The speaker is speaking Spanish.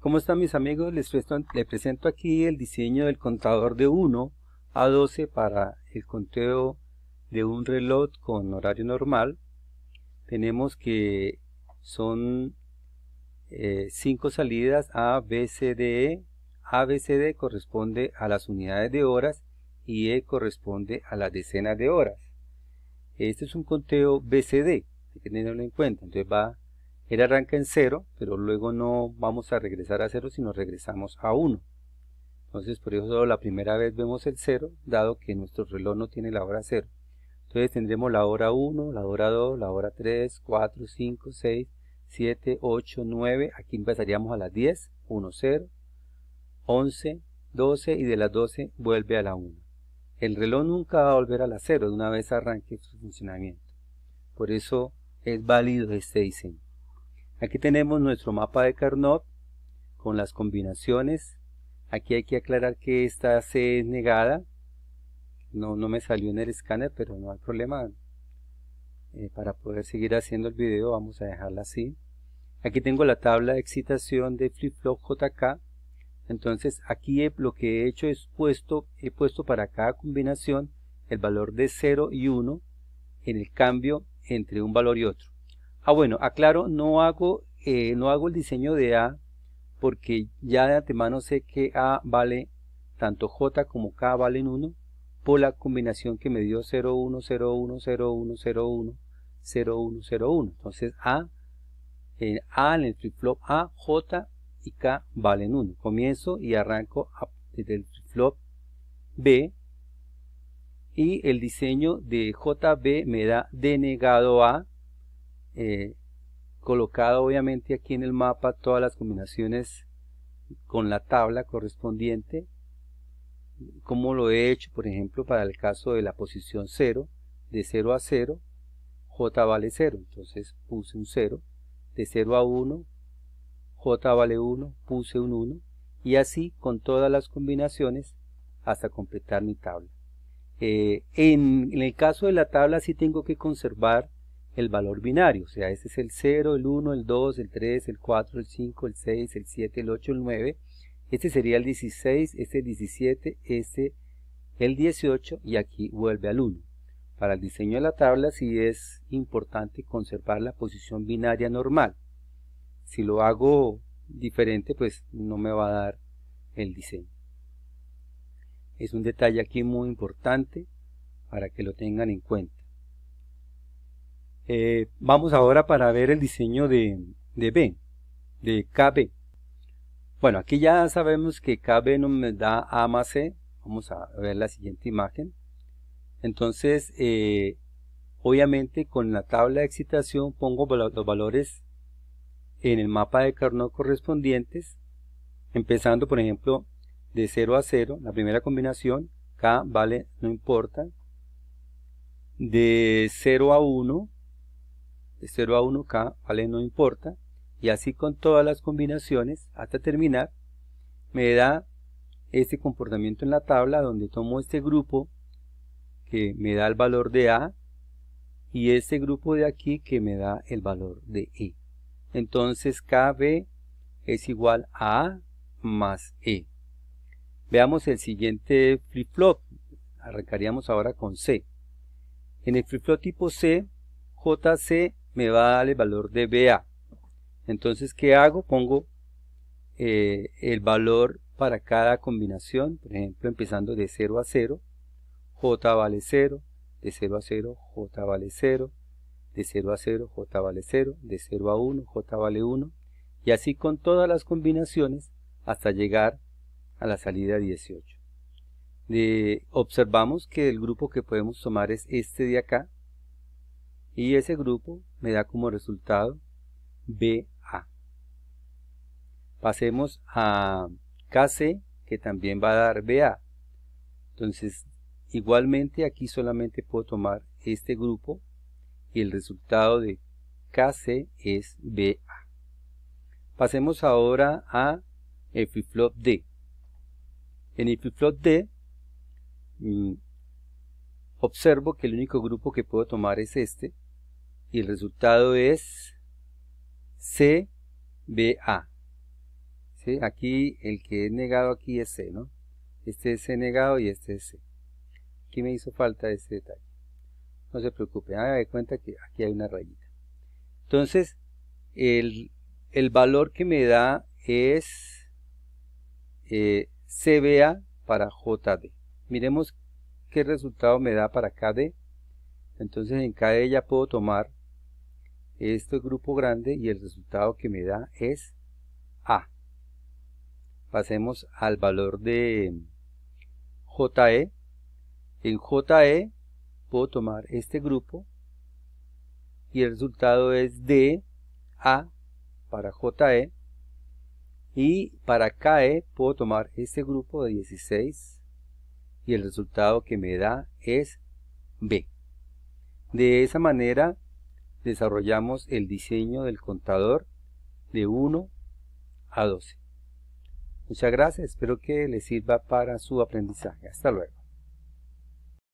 ¿Cómo están mis amigos? Les presento, aquí el diseño del contador de 1 a 12 para el conteo de un reloj con horario normal. Tenemos que son 5 eh, salidas A, B, C, D, e. A, B, C, D corresponde a las unidades de horas y E corresponde a las decenas de horas. Este es un conteo BCD, hay que tenerlo en cuenta. Entonces va él arranca en 0, pero luego no vamos a regresar a 0, sino regresamos a 1. Entonces, por eso la primera vez vemos el 0, dado que nuestro reloj no tiene la hora 0. Entonces tendremos la hora 1, la hora 2, la hora 3, 4, 5, 6, 7, 8, 9. Aquí empezaríamos a las 10, 1, 0, 11, 12 y de las 12 vuelve a la 1. El reloj nunca va a volver a la 0 de una vez arranque su funcionamiento. Por eso es válido este diseño. Aquí tenemos nuestro mapa de Carnot con las combinaciones. Aquí hay que aclarar que esta C es negada. No, no me salió en el escáner, pero no hay problema. Eh, para poder seguir haciendo el video vamos a dejarla así. Aquí tengo la tabla de excitación de flip-flop JK. Entonces aquí lo que he hecho es puesto, he puesto para cada combinación el valor de 0 y 1 en el cambio entre un valor y otro. Ah, bueno, aclaro, no hago, eh, no hago el diseño de A porque ya de antemano sé que A vale, tanto J como K valen 1 por la combinación que me dio 0, 1, 0, 1, 0, 1, 0, 1, 0, 1, 0, 1. Entonces A, en el flip-flop A, J y K valen 1. Comienzo y arranco desde el flip-flop B y el diseño de JB me da denegado A eh, colocado obviamente aquí en el mapa todas las combinaciones con la tabla correspondiente como lo he hecho por ejemplo para el caso de la posición 0 de 0 a 0 j vale 0 entonces puse un 0 de 0 a 1 j vale 1 puse un 1 y así con todas las combinaciones hasta completar mi tabla eh, en, el caso de la tabla si tengo que conservar el valor binario, o sea, este es el 0, el 1, el 2, el 3, el 4, el 5, el 6, el 7, el 8, el 9, este sería el 16, este el 17, este el 18 y aquí vuelve al 1. Para el diseño de la tabla sí es importante conservar la posición binaria normal. Si lo hago diferente, pues no me va a dar el diseño. Es un detalle aquí muy importante para que lo tengan en cuenta. Eh, vamos ahora para ver el diseño de, de B, de KB. Bueno, aquí ya sabemos que KB nos da A más C. Vamos a ver la siguiente imagen. Entonces, eh, obviamente con la tabla de excitación pongo los valores en el mapa de Carnot correspondientes, empezando por ejemplo de 0 a 0, la primera combinación, K vale no importa, de 0 a 1, de 0 a 1K vale no importa, y así con todas las combinaciones hasta terminar, me da este comportamiento en la tabla donde tomo este grupo que me da el valor de A y este grupo de aquí que me da el valor de E. Entonces KB es igual a A más E. Veamos el siguiente flip-flop. Arrancaríamos ahora con C. En el flip-flop tipo C, JC me va a dar el valor de BA. Entonces, ¿qué hago? Pongo eh, el valor para cada combinación, por ejemplo, empezando de 0 a 0, J vale 0, de 0 a 0, J vale 0, de 0 a 0, J vale 0, de 0 a 1, J vale 1, y así con todas las combinaciones hasta llegar a la salida 18. observamos que el grupo que podemos tomar es este de acá, y ese grupo me da como resultado BA. Pasemos a KC, que también va a dar BA. Entonces, igualmente aquí solamente puedo tomar este grupo y el resultado de KC es BA. Pasemos ahora a flip-flop D. En el flip-flop D mm, observo que el único grupo que puedo tomar es este, y el resultado es CBA. Aquí el que es negado aquí es C, ¿no? Este es C negado y este es C. Aquí me hizo falta este detalle. No se preocupe, haga de cuenta que aquí hay una rayita. Entonces, el, valor que me da es eh, CBA para JD. Miremos qué resultado me da para KD. Entonces en KD ya puedo tomar este grupo grande y el resultado que me da es A. Pasemos al valor de JE. En JE puedo tomar este grupo y el resultado es D, A para JE. Y para KE puedo tomar este grupo de 16 y el resultado que me da es B. De esa manera desarrollamos el diseño del contador de 1 a 12. Muchas gracias, espero que les sirva para su aprendizaje. Hasta luego.